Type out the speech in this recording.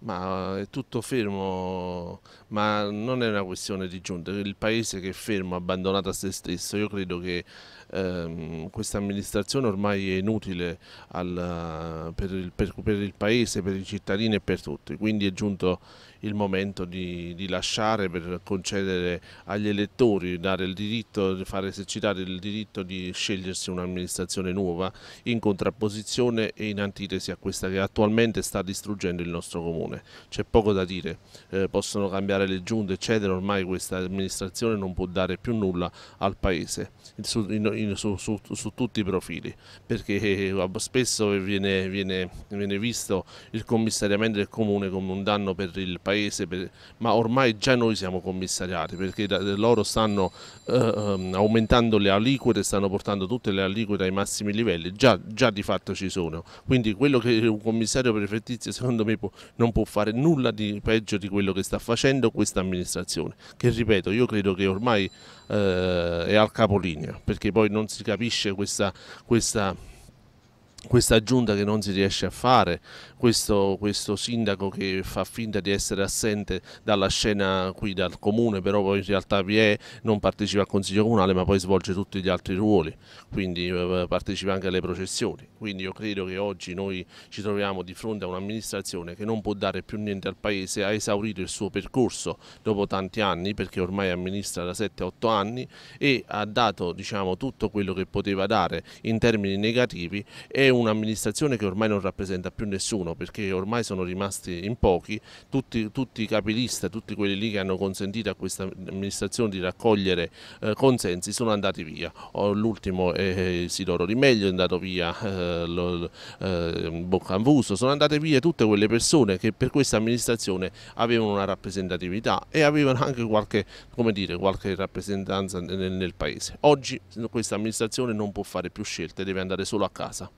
Ma è tutto fermo, ma non è una questione di giunta, il paese che è fermo, abbandonato a se stesso, io credo che ehm, questa amministrazione ormai è inutile al, per, il, per, per, il, paese, per i cittadini e per tutti, quindi è giunto il momento di, di lasciare per concedere agli elettori, dare il diritto, far esercitare il diritto di scegliersi un'amministrazione nuova in contrapposizione e in antitesi a questa che attualmente sta distruggendo il nostro comune. Leone, c'è poco da dire, eh, possono cambiare le giunte eccetera, ormai questa amministrazione non può dare più nulla al paese su, in, in, su, su, su tutti i profili, perché eh, spesso viene, viene, viene, visto il commissariamento del comune come un danno per il paese, per, ma ormai già noi siamo commissariati perché da, loro stanno eh, ehm, aumentando le aliquote, stanno portando tutte le aliquote ai massimi livelli, già, già di fatto ci sono, quindi quello che un commissario prefettizio secondo me può, non può può fare nulla di peggio di quello che sta facendo questa amministrazione, che ripeto io credo che ormai eh, è al capolinea, perché poi non si capisce questa, questa questa giunta che non si riesce a fare, questo, questo, sindaco che fa finta di essere assente dalla scena qui dal comune, però poi in realtà vi è, non partecipa al consiglio comunale ma poi svolge tutti gli altri ruoli, quindi eh, partecipa anche alle processioni. Quindi io credo che oggi noi ci troviamo di fronte a un'amministrazione che non può dare più niente al paese, ha esaurito il suo percorso dopo tanti anni perché ormai amministra da 7-8 anni e ha dato diciamo, tutto quello che poteva dare in termini negativi. E un'amministrazione che ormai non rappresenta più nessuno perché ormai sono rimasti in pochi tutti, tutti i capilista, tutti quelli lì che hanno consentito a questa amministrazione di raccogliere eh, consensi sono andati via. L'ultimo è Sidoro Rimeglio, è andato via eh, lo, eh, Boccanvuso, sono andate via tutte quelle persone che per questa amministrazione avevano una rappresentatività e avevano anche qualche, dire, qualche rappresentanza nel, nel paese. Oggi questa amministrazione non può fare più scelte, deve andare solo a casa.